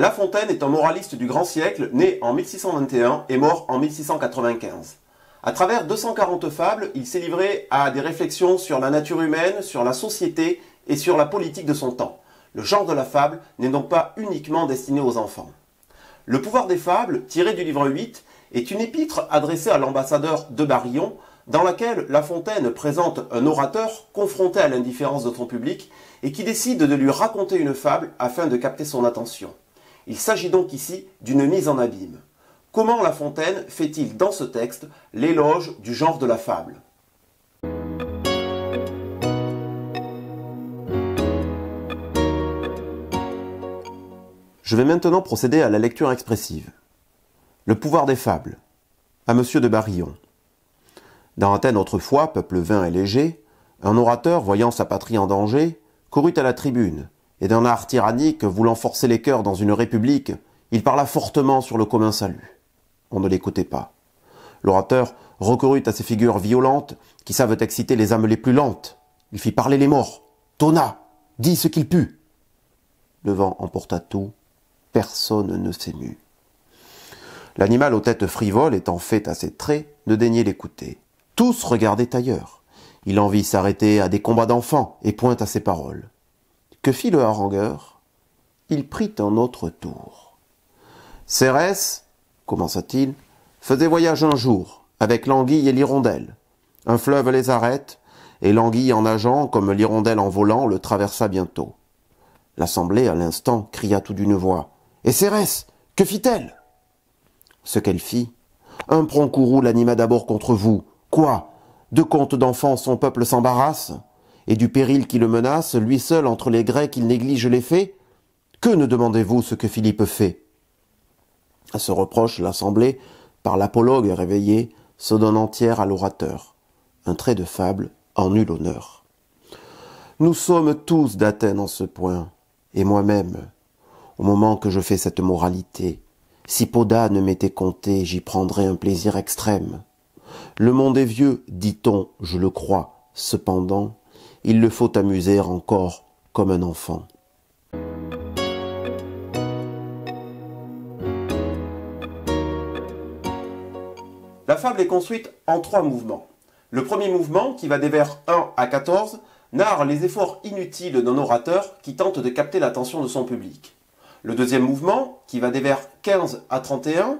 La Fontaine est un moraliste du grand siècle, né en 1621 et mort en 1695. À travers 240 fables, il s'est livré à des réflexions sur la nature humaine, sur la société et sur la politique de son temps. Le genre de la fable n'est donc pas uniquement destiné aux enfants. Le pouvoir des fables, tiré du livre 8, est une épître adressée à l'ambassadeur de Barillon, dans laquelle La Fontaine présente un orateur confronté à l'indifférence de son public et qui décide de lui raconter une fable afin de capter son attention. Il s'agit donc ici d'une mise en abîme. Comment La Fontaine fait-il dans ce texte l'éloge du genre de la fable Je vais maintenant procéder à la lecture expressive. Le pouvoir des fables. À Monsieur de Barillon. Dans Athènes autrefois, peuple vain et léger, un orateur, voyant sa patrie en danger, courut à la tribune, et d'un art tyrannique voulant forcer les cœurs dans une république, il parla fortement sur le commun salut. On ne l'écoutait pas. L'orateur recourut à ces figures violentes qui savent exciter les âmes les plus lentes. Il fit parler les morts, tonna, dit ce qu'il put. Le vent emporta tout, personne ne s'émut. L'animal aux têtes frivoles, étant fait à ses traits, ne daignait l'écouter. Tous regardaient ailleurs. Il en vit s'arrêter à des combats d'enfants et pointe à ses paroles. Que fit le harangueur Il prit un autre tour. Cérès, commença-t-il, faisait voyage un jour avec l'anguille et l'hirondelle. Un fleuve les arrête, et l'anguille en nageant comme l'hirondelle en volant le traversa bientôt. L'assemblée, à l'instant, cria tout d'une voix. Et Cérès, que fit-elle Ce qu'elle fit, un prompt courroux l'anima d'abord contre vous. Quoi De contes d'enfants, son peuple s'embarrasse et du péril qui le menace, lui seul entre les Grecs il néglige les faits Que ne demandez-vous ce que Philippe fait À ce reproche, l'assemblée, par l'apologue réveillé, se donne entière à l'orateur. Un trait de fable en nul honneur. Nous sommes tous d'Athènes en ce point, et moi-même, au moment que je fais cette moralité. Si Poda ne m'était compté, j'y prendrais un plaisir extrême. Le monde est vieux, dit-on, je le crois. Cependant, il le faut amuser encore comme un enfant. La fable est construite en trois mouvements. Le premier mouvement, qui va des vers 1 à 14, narre les efforts inutiles d'un orateur qui tente de capter l'attention de son public. Le deuxième mouvement, qui va des vers 15 à 31,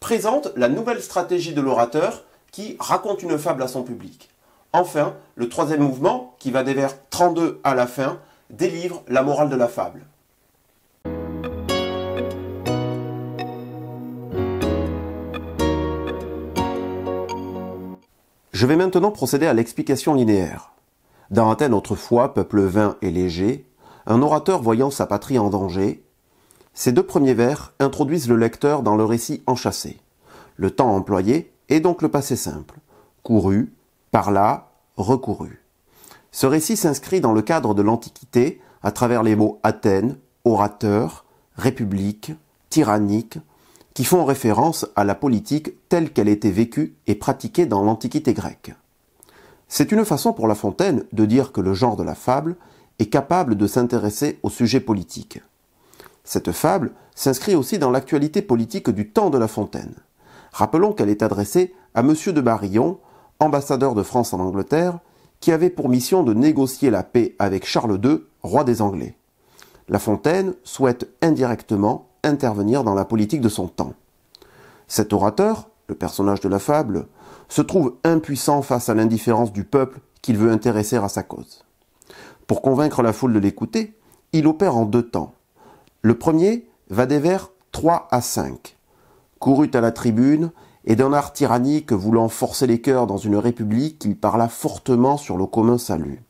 présente la nouvelle stratégie de l'orateur qui raconte une fable à son public. Enfin, le troisième mouvement, qui va des vers 32 à la fin, délivre la morale de la fable. Je vais maintenant procéder à l'explication linéaire. Dans Athènes autrefois, peuple vain et léger, un orateur voyant sa patrie en danger, ces deux premiers vers introduisent le lecteur dans le récit enchâssé. Le temps employé est donc le passé simple, couru, par là recouru. Ce récit s'inscrit dans le cadre de l'Antiquité à travers les mots Athènes, orateur, république, tyrannique, qui font référence à la politique telle qu'elle était vécue et pratiquée dans l'Antiquité grecque. C'est une façon pour La Fontaine de dire que le genre de la fable est capable de s'intéresser au sujet politique. Cette fable s'inscrit aussi dans l'actualité politique du temps de La Fontaine. Rappelons qu'elle est adressée à M. de Barillon, ambassadeur de France en Angleterre, qui avait pour mission de négocier la paix avec Charles II, roi des Anglais. La Fontaine souhaite indirectement intervenir dans la politique de son temps. Cet orateur, le personnage de la fable, se trouve impuissant face à l'indifférence du peuple qu'il veut intéresser à sa cause. Pour convaincre la foule de l'écouter, il opère en deux temps. Le premier va des vers 3 à 5, courut à la tribune et d'un art tyrannique voulant forcer les cœurs dans une république, il parla fortement sur le commun salut.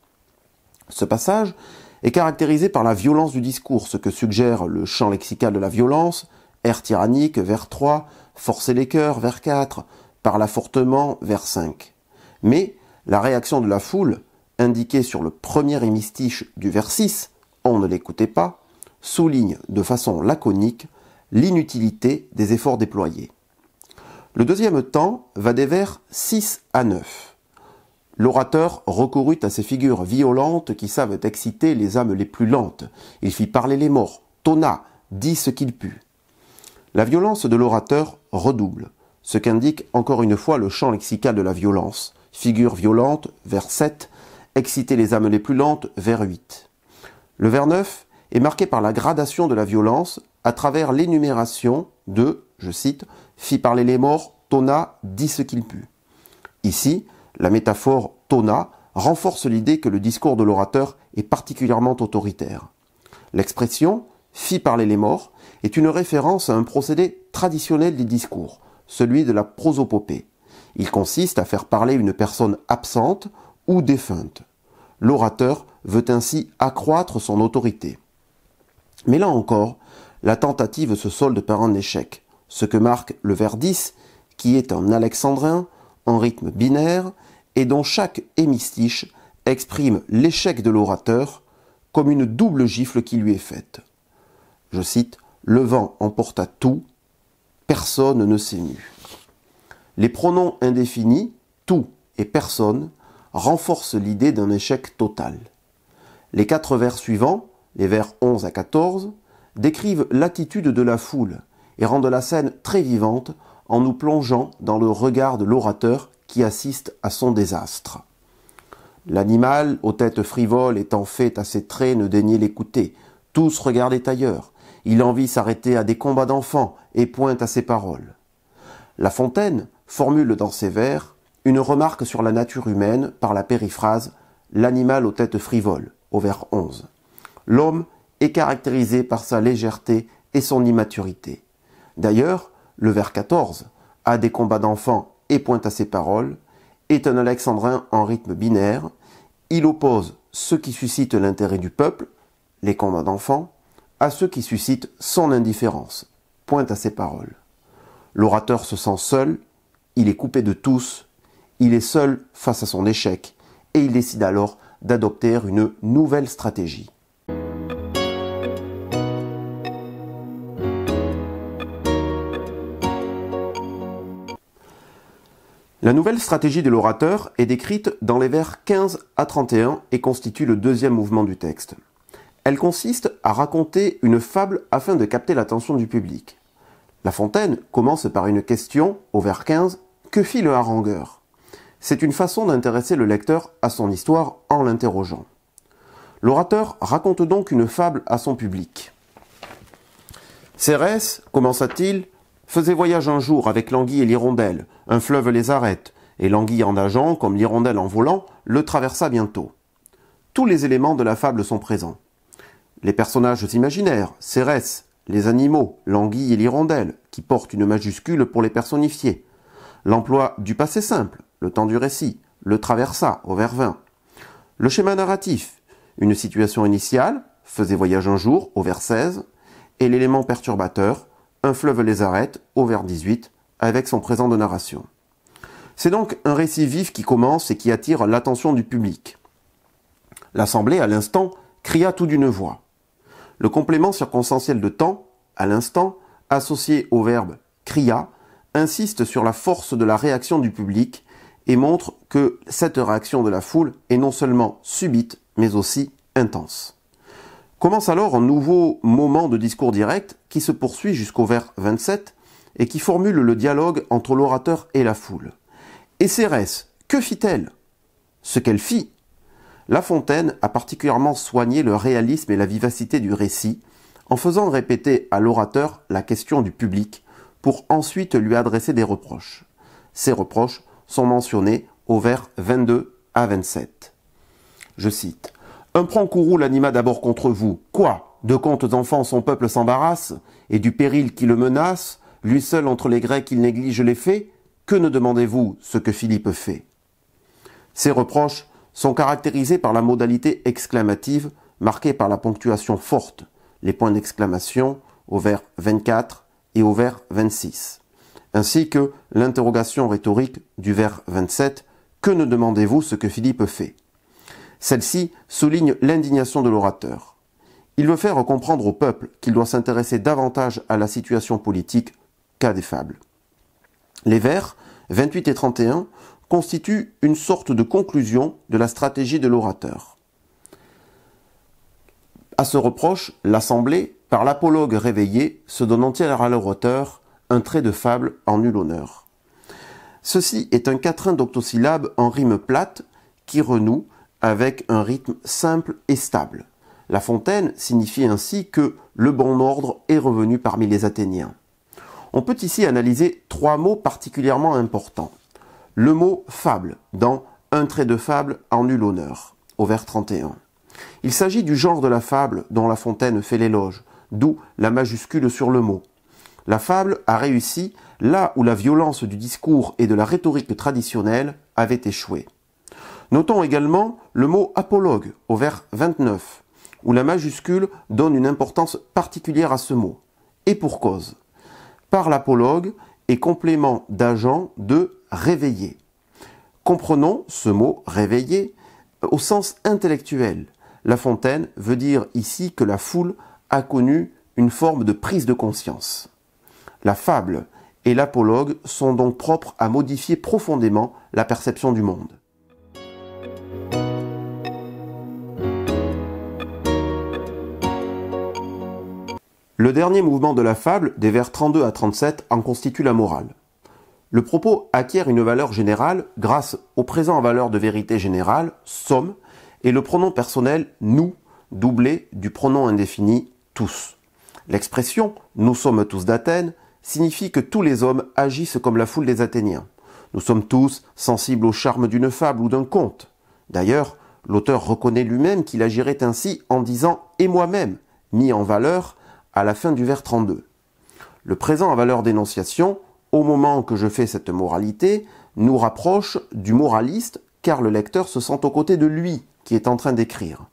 Ce passage est caractérisé par la violence du discours, ce que suggère le champ lexical de la violence, air tyrannique vers 3, forcer les cœurs vers 4, parla fortement vers 5. Mais la réaction de la foule, indiquée sur le premier hémistiche du vers 6, on ne l'écoutait pas, souligne de façon laconique l'inutilité des efforts déployés. Le deuxième temps va des vers 6 à 9. L'orateur recourut à ces figures violentes qui savent exciter les âmes les plus lentes. Il fit parler les morts, tonna, dit ce qu'il put. La violence de l'orateur redouble, ce qu'indique encore une fois le champ lexical de la violence. Figure violente, vers 7, exciter les âmes les plus lentes, vers 8. Le vers 9 est marqué par la gradation de la violence à travers l'énumération de je cite, fit parler les morts, Tona dit ce qu'il put. Ici, la métaphore Tona renforce l'idée que le discours de l'orateur est particulièrement autoritaire. L'expression fit parler les morts est une référence à un procédé traditionnel des discours, celui de la prosopopée. Il consiste à faire parler une personne absente ou défunte. L'orateur veut ainsi accroître son autorité. Mais là encore, la tentative se solde par un échec ce que marque le vers 10, qui est un alexandrin, en rythme binaire, et dont chaque hémistiche exprime l'échec de l'orateur comme une double gifle qui lui est faite. Je cite Le vent emporta tout, personne ne s'émut. Les pronoms indéfinis, tout et personne, renforcent l'idée d'un échec total. Les quatre vers suivants, les vers 11 à 14, décrivent l'attitude de la foule, et rendent la scène très vivante en nous plongeant dans le regard de l'orateur qui assiste à son désastre. L'animal, aux têtes frivoles étant fait à ses traits, ne daignait l'écouter. Tous regardaient ailleurs. Il en vit s'arrêter à des combats d'enfants et pointe à ses paroles. La Fontaine formule dans ses vers une remarque sur la nature humaine par la périphrase L'animal aux têtes frivoles, au vers 11. L'homme est caractérisé par sa légèreté et son immaturité. D'ailleurs, le vers 14, à des combats d'enfants et pointe à ses paroles, est un alexandrin en rythme binaire. Il oppose ceux qui suscitent l'intérêt du peuple, les combats d'enfants, à ceux qui suscitent son indifférence, pointe à ses paroles. L'orateur se sent seul, il est coupé de tous, il est seul face à son échec, et il décide alors d'adopter une nouvelle stratégie. La nouvelle stratégie de l'orateur est décrite dans les vers 15 à 31 et constitue le deuxième mouvement du texte. Elle consiste à raconter une fable afin de capter l'attention du public. La Fontaine commence par une question, au vers 15, que fit le harangueur C'est une façon d'intéresser le lecteur à son histoire en l'interrogeant. L'orateur raconte donc une fable à son public. Cérès, commença-t-il, Faisait voyage un jour avec l'anguille et l'hirondelle, un fleuve les arrête, et l'anguille en nageant, comme l'hirondelle en volant, le traversa bientôt. Tous les éléments de la fable sont présents. Les personnages imaginaires, Cérès, les animaux, l'anguille et l'hirondelle, qui portent une majuscule pour les personnifier. L'emploi du passé simple, le temps du récit, le traversa au vers 20. Le schéma narratif, une situation initiale, faisait voyage un jour au vers 16, et l'élément perturbateur, un fleuve les arrête, au vers 18, avec son présent de narration. C'est donc un récit vif qui commence et qui attire l'attention du public. L'assemblée, à l'instant, cria tout d'une voix. Le complément circonstanciel de temps, à l'instant, associé au verbe cria, insiste sur la force de la réaction du public et montre que cette réaction de la foule est non seulement subite, mais aussi intense. Commence alors un nouveau moment de discours direct qui se poursuit jusqu'au vers 27 et qui formule le dialogue entre l'orateur et la foule. Et Cérès, que fit-elle Ce qu'elle fit. La Fontaine a particulièrement soigné le réalisme et la vivacité du récit en faisant répéter à l'orateur la question du public pour ensuite lui adresser des reproches. Ces reproches sont mentionnés au vers 22 à 27. Je cite un prend courroux l'anima d'abord contre vous. Quoi De comptes enfants son peuple s'embarrasse, et du péril qui le menace, lui seul entre les Grecs il néglige les faits. Que ne demandez-vous ce que Philippe fait Ces reproches sont caractérisés par la modalité exclamative, marquée par la ponctuation forte, les points d'exclamation au vers 24 et au vers 26, ainsi que l'interrogation rhétorique du vers 27, Que ne demandez-vous ce que Philippe fait celle-ci souligne l'indignation de l'orateur. Il veut faire comprendre au peuple qu'il doit s'intéresser davantage à la situation politique qu'à des fables. Les vers 28 et 31 constituent une sorte de conclusion de la stratégie de l'orateur. À ce reproche, l'Assemblée, par l'apologue réveillé, se donne entière à l'orateur un trait de fable en nul honneur. Ceci est un quatrain d'octosyllabes en rime plate qui renoue avec un rythme simple et stable. La fontaine signifie ainsi que le bon ordre est revenu parmi les Athéniens. On peut ici analyser trois mots particulièrement importants. Le mot fable dans Un trait de fable en nul honneur, au vers 31. Il s'agit du genre de la fable dont La Fontaine fait l'éloge, d'où la majuscule sur le mot. La fable a réussi là où la violence du discours et de la rhétorique traditionnelle avait échoué. Notons également le mot apologue au vers 29, où la majuscule donne une importance particulière à ce mot. Et pour cause. Par l'apologue est complément d'agent de réveiller. Comprenons ce mot réveiller euh, au sens intellectuel. La fontaine veut dire ici que la foule a connu une forme de prise de conscience. La fable et l'apologue sont donc propres à modifier profondément la perception du monde. Le dernier mouvement de la fable, des vers 32 à 37, en constitue la morale. Le propos acquiert une valeur générale grâce au présent en valeur de vérité générale, somme, et le pronom personnel nous, doublé du pronom indéfini tous. L'expression nous sommes tous d'Athènes signifie que tous les hommes agissent comme la foule des Athéniens. Nous sommes tous sensibles au charme d'une fable ou d'un conte. D'ailleurs, l'auteur reconnaît lui-même qu'il agirait ainsi en disant et moi-même, mis en valeur à la fin du vers 32. Le présent à valeur d'énonciation, au moment que je fais cette moralité, nous rapproche du moraliste car le lecteur se sent aux côtés de lui qui est en train d'écrire.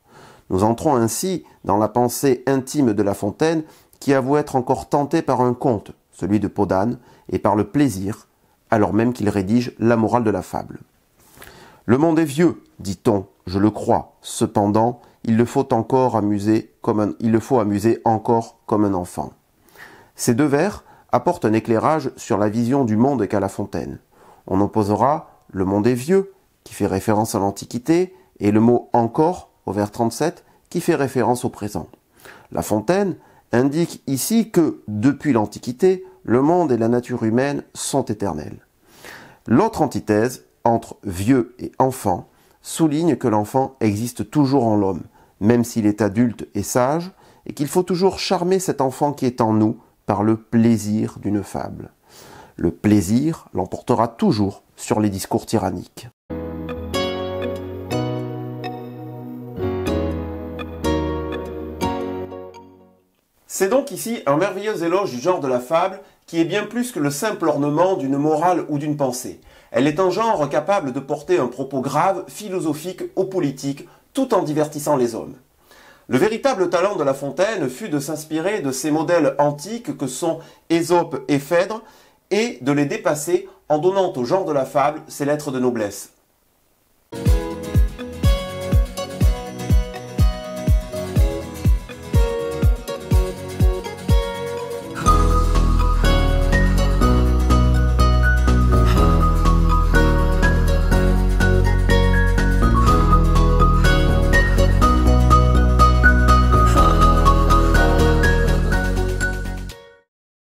Nous entrons ainsi dans la pensée intime de La Fontaine qui avoue être encore tenté par un conte, celui de Podane, et par le plaisir, alors même qu'il rédige la morale de la fable. Le monde est vieux, dit-on, je le crois, cependant il le faut encore amuser comme un, il le faut amuser encore comme un enfant. Ces deux vers apportent un éclairage sur la vision du monde qu'a La Fontaine. On opposera le monde est vieux, qui fait référence à l'Antiquité, et le mot encore au vers 37, qui fait référence au présent. La Fontaine indique ici que, depuis l'Antiquité, le monde et la nature humaine sont éternels. L'autre antithèse, entre vieux et enfant, souligne que l'enfant existe toujours en l'homme, même s'il est adulte et sage, et qu'il faut toujours charmer cet enfant qui est en nous par le plaisir d'une fable. Le plaisir l'emportera toujours sur les discours tyranniques. C'est donc ici un merveilleux éloge du genre de la fable qui est bien plus que le simple ornement d'une morale ou d'une pensée. Elle est un genre capable de porter un propos grave, philosophique ou politique, tout en divertissant les hommes. Le véritable talent de La Fontaine fut de s'inspirer de ces modèles antiques que sont Ésope et Phèdre et de les dépasser en donnant au genre de la fable ses lettres de noblesse.